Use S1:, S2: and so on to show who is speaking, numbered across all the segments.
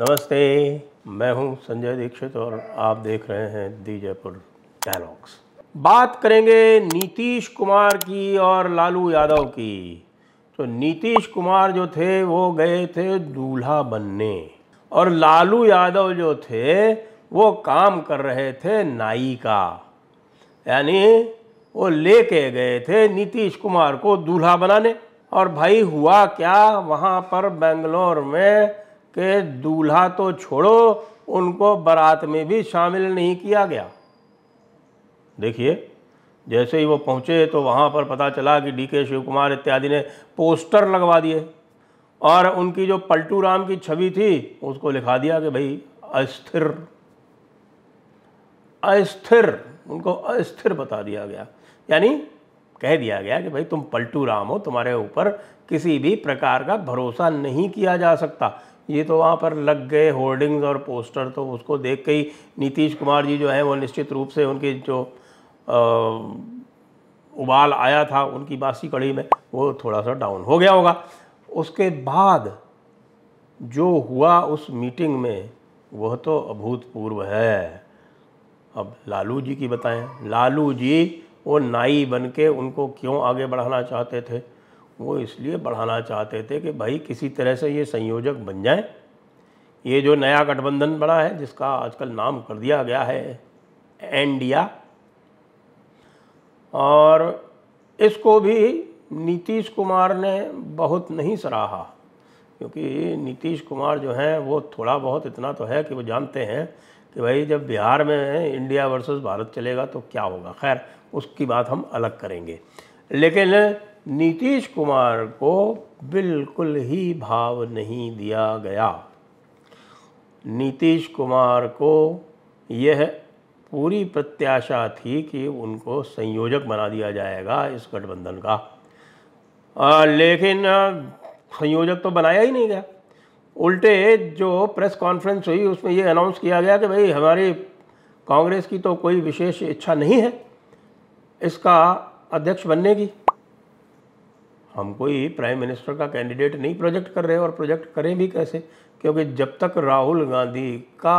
S1: नमस्ते मैं हूं संजय दीक्षित और आप देख रहे हैं दी जयपुर डायलॉग्स बात करेंगे नीतीश कुमार की और लालू यादव की तो नीतीश कुमार जो थे वो गए थे दूल्हा बनने और लालू यादव जो थे वो काम कर रहे थे नाई का यानी वो लेके गए थे नीतीश कुमार को दूल्हा बनाने और भाई हुआ क्या वहाँ पर बेंगलोर में कि दूल्हा तो छोड़ो उनको बारात में भी शामिल नहीं किया गया देखिए जैसे ही वो पहुँचे तो वहाँ पर पता चला कि डी के शिव कुमार इत्यादि ने पोस्टर लगवा दिए और उनकी जो पलटू राम की छवि थी उसको लिखा दिया कि भाई अस्थिर अस्थिर उनको अस्थिर बता दिया गया यानी कह दिया गया कि भाई तुम पलटू राम हो तुम्हारे ऊपर किसी भी प्रकार का भरोसा नहीं किया जा सकता ये तो वहाँ पर लग गए होर्डिंग्स और पोस्टर तो उसको देख के ही नीतीश कुमार जी जो हैं वो निश्चित रूप से उनकी जो आ, उबाल आया था उनकी बासी कड़ी में वो थोड़ा सा डाउन हो गया होगा उसके बाद जो हुआ उस मीटिंग में वह तो अभूतपूर्व है अब लालू जी की बताएं लालू जी वो नाई बन के उनको क्यों आगे बढ़ाना चाहते थे वो इसलिए बढ़ाना चाहते थे कि भाई किसी तरह से ये संयोजक बन जाए ये जो नया गठबंधन बड़ा है जिसका आजकल नाम कर दिया गया है एंडिया और इसको भी नीतीश कुमार ने बहुत नहीं सराहा क्योंकि नीतीश कुमार जो हैं वो थोड़ा बहुत इतना तो है कि वो जानते हैं कि भाई जब बिहार में इंडिया वर्सेस भारत चलेगा तो क्या होगा खैर उसकी बात हम अलग करेंगे लेकिन नीतीश कुमार को बिल्कुल ही भाव नहीं दिया गया नीतीश कुमार को यह पूरी प्रत्याशा थी कि उनको संयोजक बना दिया जाएगा इस गठबंधन का आ, लेकिन संयोजक तो बनाया ही नहीं गया उल्टे जो प्रेस कॉन्फ्रेंस हुई उसमें ये अनाउंस किया गया कि भाई हमारी कांग्रेस की तो कोई विशेष इच्छा नहीं है इसका अध्यक्ष बनने की हम कोई प्राइम मिनिस्टर का कैंडिडेट नहीं प्रोजेक्ट कर रहे और प्रोजेक्ट करें भी कैसे क्योंकि जब तक राहुल गांधी का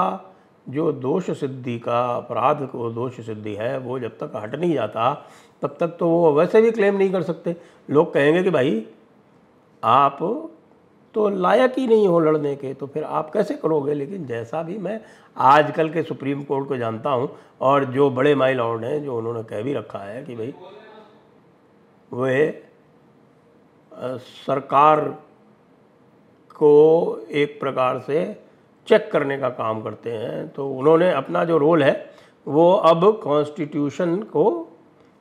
S1: जो दोष सिद्धि का अपराध को दोष सिद्धि है वो जब तक हट नहीं जाता तब तक तो वो वैसे भी क्लेम नहीं कर सकते लोग कहेंगे कि भाई आप तो लायक ही नहीं हो लड़ने के तो फिर आप कैसे करोगे लेकिन जैसा भी मैं आजकल के सुप्रीम कोर्ट को जानता हूँ और जो बड़े माई लॉर्ड हैं जो उन्होंने कह भी रखा है कि भाई वे सरकार को एक प्रकार से चेक करने का काम करते हैं तो उन्होंने अपना जो रोल है वो अब कॉन्स्टिट्यूशन को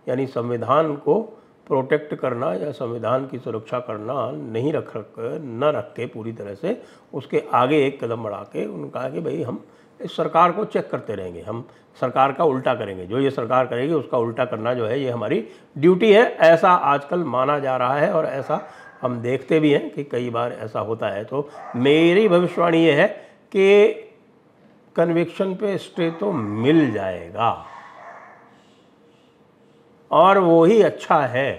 S1: यानी संविधान को प्रोटेक्ट करना या संविधान की सुरक्षा करना नहीं रख रख न रख के पूरी तरह से उसके आगे एक कदम बढ़ा के उन्होंने कहा कि भाई हम इस सरकार को चेक करते रहेंगे हम सरकार का उल्टा करेंगे जो ये सरकार करेगी उसका उल्टा करना जो है ये हमारी ड्यूटी है ऐसा आजकल माना जा रहा है और ऐसा हम देखते भी हैं कि कई बार ऐसा होता है तो मेरी भविष्यवाणी ये है कि कन्विक्शन पे स्टे तो मिल जाएगा और वो ही अच्छा है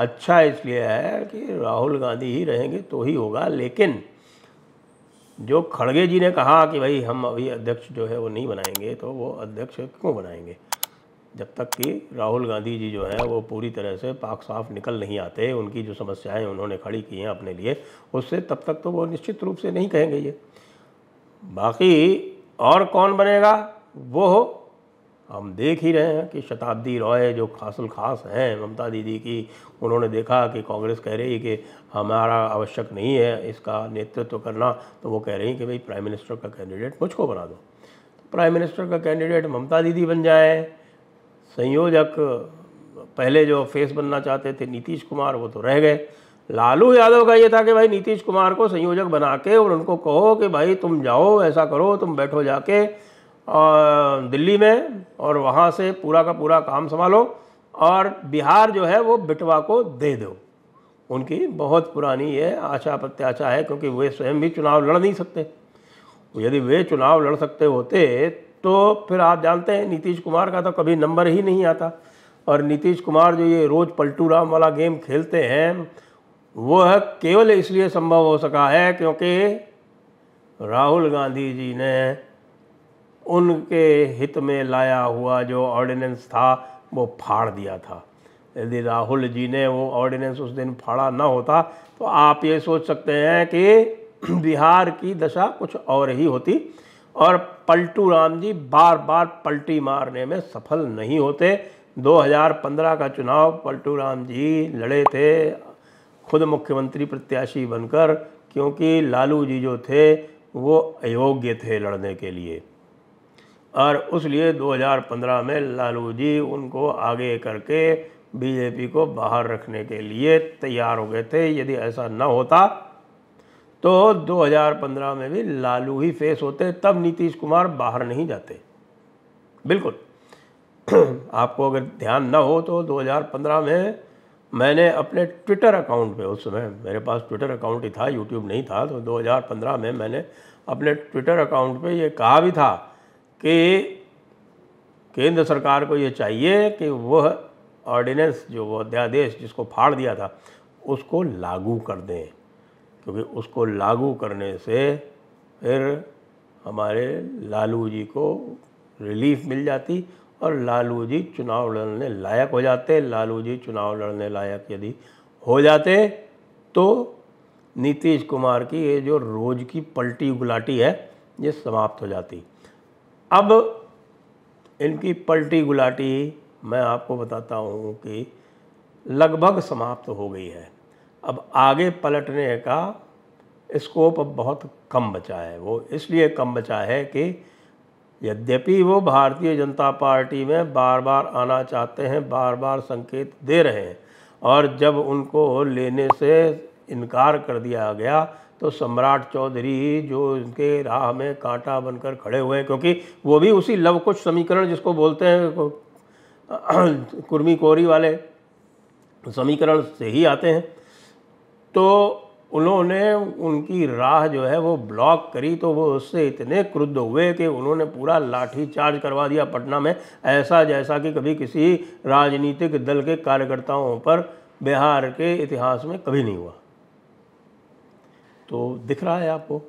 S1: अच्छा इसलिए है कि राहुल गांधी ही रहेंगे तो ही होगा लेकिन जो खड़गे जी ने कहा कि भाई हम अभी अध्यक्ष जो है वो नहीं बनाएंगे तो वो अध्यक्ष क्यों बनाएंगे जब तक कि राहुल गांधी जी जो है वो पूरी तरह से पाक साफ निकल नहीं आते उनकी जो समस्याएं उन्होंने खड़ी की हैं अपने लिए उससे तब तक तो वो निश्चित रूप से नहीं कहेंगे ये बाकी और कौन बनेगा वो हम देख ही रहे हैं कि शताब्दी रॉय जो खासल खास हैं ममता दीदी की उन्होंने देखा कि कांग्रेस कह रही है कि हमारा आवश्यक नहीं है इसका नेतृत्व करना तो वो कह रही हैं कि भाई प्राइम मिनिस्टर का कैंडिडेट मुझको बना दो तो प्राइम मिनिस्टर का कैंडिडेट ममता दीदी बन जाए संयोजक पहले जो फेस बनना चाहते थे नीतीश कुमार वो तो रह गए लालू यादव का ये था कि भाई नीतीश कुमार को संयोजक बना के और उनको कहो कि भाई तुम जाओ ऐसा करो तुम बैठो जाके दिल्ली में और वहाँ से पूरा का पूरा काम संभालो और बिहार जो है वो बिटवा को दे दो उनकी बहुत पुरानी ये आशा प्रत्याशा है क्योंकि वे स्वयं भी चुनाव लड़ नहीं सकते यदि वे चुनाव लड़ सकते होते तो फिर आप जानते हैं नीतीश कुमार का तो कभी नंबर ही नहीं आता और नीतीश कुमार जो ये रोज़ पलटू राम वाला गेम खेलते हैं वो है केवल इसलिए संभव हो सका है क्योंकि राहुल गांधी जी ने उनके हित में लाया हुआ जो ऑर्डिनेंस था वो फाड़ दिया था यदि राहुल जी ने वो ऑर्डिनेंस उस दिन फाड़ा ना होता तो आप ये सोच सकते हैं कि बिहार की दशा कुछ और ही होती और पलटू राम जी बार बार पलटी मारने में सफल नहीं होते 2015 का चुनाव पलटू राम जी लड़े थे खुद मुख्यमंत्री प्रत्याशी बनकर क्योंकि लालू जी जो थे वो अयोग्य थे लड़ने के लिए और उस लिए 2015 में लालू जी उनको आगे करके बीजेपी को बाहर रखने के लिए तैयार हो गए थे यदि ऐसा न होता तो 2015 में भी लालू ही फेस होते तब नीतीश कुमार बाहर नहीं जाते बिल्कुल आपको अगर ध्यान न हो तो 2015 में मैंने अपने ट्विटर अकाउंट पे उस समय मेरे पास ट्विटर अकाउंट ही था यूट्यूब नहीं था तो 2015 में मैंने अपने ट्विटर अकाउंट पे ये कहा भी था कि केंद्र सरकार को ये चाहिए कि वह ऑर्डिनेंस जो वो अध्यादेश जिसको फाड़ दिया था उसको लागू कर दें क्योंकि उसको लागू करने से फिर हमारे लालू जी को रिलीफ मिल जाती और लालू जी चुनाव लड़ने लायक हो जाते लालू जी चुनाव लड़ने लायक यदि हो जाते तो नीतीश कुमार की ये जो रोज़ की पलटी गुलाटी है ये समाप्त हो जाती अब इनकी पलटी गुलाटी मैं आपको बताता हूँ कि लगभग समाप्त हो गई है अब आगे पलटने का स्कोप अब बहुत कम बचा है वो इसलिए कम बचा है कि यद्यपि वो भारतीय जनता पार्टी में बार बार आना चाहते हैं बार बार संकेत दे रहे हैं और जब उनको लेने से इनकार कर दिया गया तो सम्राट चौधरी जो उनके राह में कांटा बनकर खड़े हुए हैं क्योंकि वो भी उसी लवकुश समीकरण जिसको बोलते हैं कुर्मी कोरी वाले समीकरण से ही आते हैं तो उन्होंने उनकी राह जो है वो ब्लॉक करी तो वो उससे इतने क्रुद्ध हुए कि उन्होंने पूरा लाठी चार्ज करवा दिया पटना में ऐसा जैसा कि कभी किसी राजनीतिक दल के कार्यकर्ताओं पर बिहार के इतिहास में कभी नहीं हुआ तो दिख रहा है आपको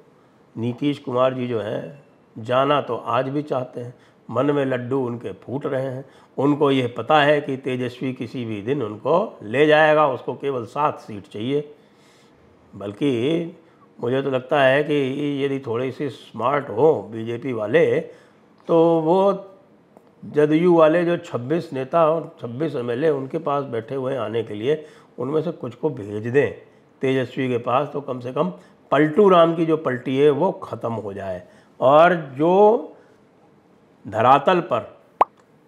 S1: नीतीश कुमार जी जो हैं जाना तो आज भी चाहते हैं मन में लड्डू उनके फूट रहे हैं उनको यह पता है कि तेजस्वी किसी भी दिन उनको ले जाएगा उसको केवल सात सीट चाहिए बल्कि मुझे तो लगता है कि यदि थोड़े से स्मार्ट हो बीजेपी वाले तो वो जदयू वाले जो 26 नेता और 26 एमएलए उनके पास बैठे हुए आने के लिए उनमें से कुछ को भेज दें तेजस्वी के पास तो कम से कम पलटू राम की जो पलटी है वो ख़त्म हो जाए और जो धरातल पर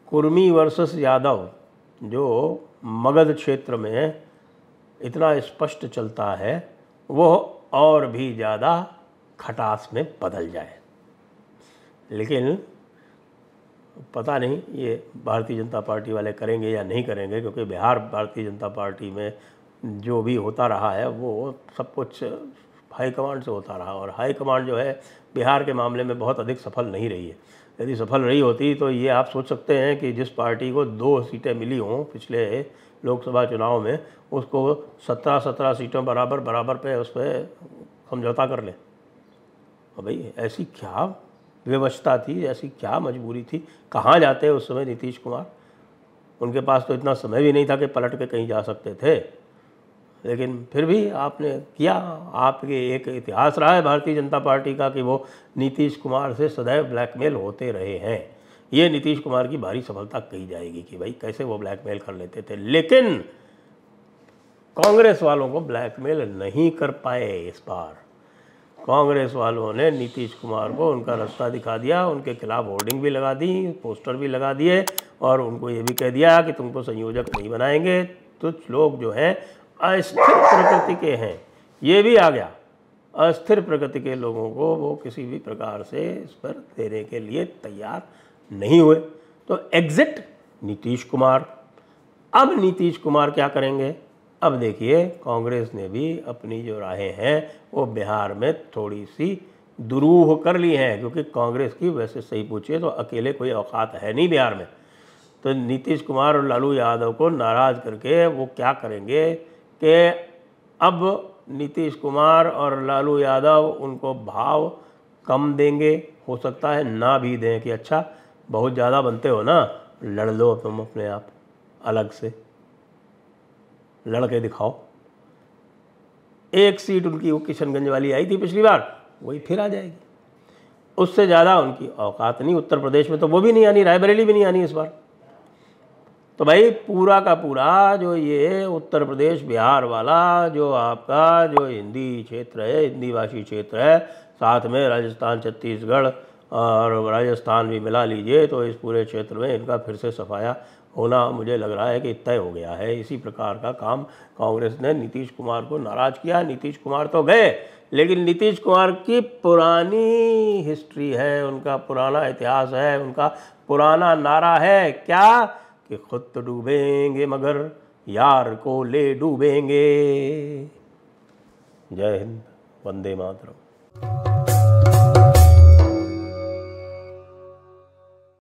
S1: कुर्मी वर्सेस यादव जो मगध क्षेत्र में इतना स्पष्ट चलता है वो और भी ज़्यादा खटास में बदल जाए लेकिन पता नहीं ये भारतीय जनता पार्टी वाले करेंगे या नहीं करेंगे क्योंकि बिहार भारतीय जनता पार्टी में जो भी होता रहा है वो सब कुछ हाई कमांड से होता रहा और हाई कमांड जो है बिहार के मामले में बहुत अधिक सफल नहीं रही है यदि सफल रही होती तो ये आप सोच सकते हैं कि जिस पार्टी को दो सीटें मिली हों पिछले लोकसभा चुनाव में उसको सत्रह सत्रह सीटों बराबर बराबर पे उस पर समझौता कर लें और भाई ऐसी क्या व्यवस्था थी ऐसी क्या मजबूरी थी कहाँ जाते उस समय नीतीश कुमार उनके पास तो इतना समय भी नहीं था कि पलट के कहीं जा सकते थे लेकिन फिर भी आपने किया आपके एक इतिहास रहा है भारतीय जनता पार्टी का कि वो नीतीश कुमार से सदैव ब्लैकमेल होते रहे हैं ये नीतीश कुमार की भारी सफलता कही जाएगी कि भाई कैसे वो ब्लैकमेल कर लेते थे लेकिन कांग्रेस वालों को ब्लैकमेल नहीं कर पाए इस बार कांग्रेस वालों ने नीतीश कुमार को उनका रास्ता दिखा दिया उनके खिलाफ होर्डिंग भी लगा दी पोस्टर भी लगा दिए और उनको ये भी कह दिया कि तुमको संयोजक नहीं बनाएंगे कुछ लोग जो हैं अस्थिर प्रकृति के हैं ये भी आ गया अस्थिर प्रकृति के लोगों को वो किसी भी प्रकार से इस पर देने के लिए तैयार नहीं हुए तो एग्जिट नीतीश कुमार अब नीतीश कुमार क्या करेंगे अब देखिए कांग्रेस ने भी अपनी जो राहें हैं वो बिहार में थोड़ी सी दुरूह कर ली हैं क्योंकि कांग्रेस की वैसे सही पूछिए तो अकेले कोई औकात है नहीं बिहार में तो नीतीश कुमार और लालू यादव को नाराज़ करके वो क्या करेंगे कि अब नीतीश कुमार और लालू यादव उनको भाव कम देंगे हो सकता है ना भी दें कि अच्छा बहुत ज़्यादा बनते हो ना लड़ लो तुम अपने आप अलग से लड़ के दिखाओ एक सीट उनकी वो किशनगंज वाली आई थी पिछली बार वही फिर आ जाएगी उससे ज़्यादा उनकी औकात नहीं उत्तर प्रदेश में तो वो भी नहीं आनी रायबरेली भी नहीं आनी इस बार तो भाई पूरा का पूरा जो ये उत्तर प्रदेश बिहार वाला जो आपका जो हिंदी क्षेत्र है हिंदी भाषी क्षेत्र है साथ में राजस्थान छत्तीसगढ़ और राजस्थान भी मिला लीजिए तो इस पूरे क्षेत्र में इनका फिर से सफाया होना मुझे लग रहा है कि तय हो गया है इसी प्रकार का काम कांग्रेस ने नीतीश कुमार को नाराज किया नीतीश कुमार तो गए लेकिन नीतीश कुमार की पुरानी हिस्ट्री है उनका पुराना इतिहास है उनका पुराना नारा है क्या कि खुद तो डूबेंगे मगर यार को ले डूबेंगे जय हिंद वंदे मातरम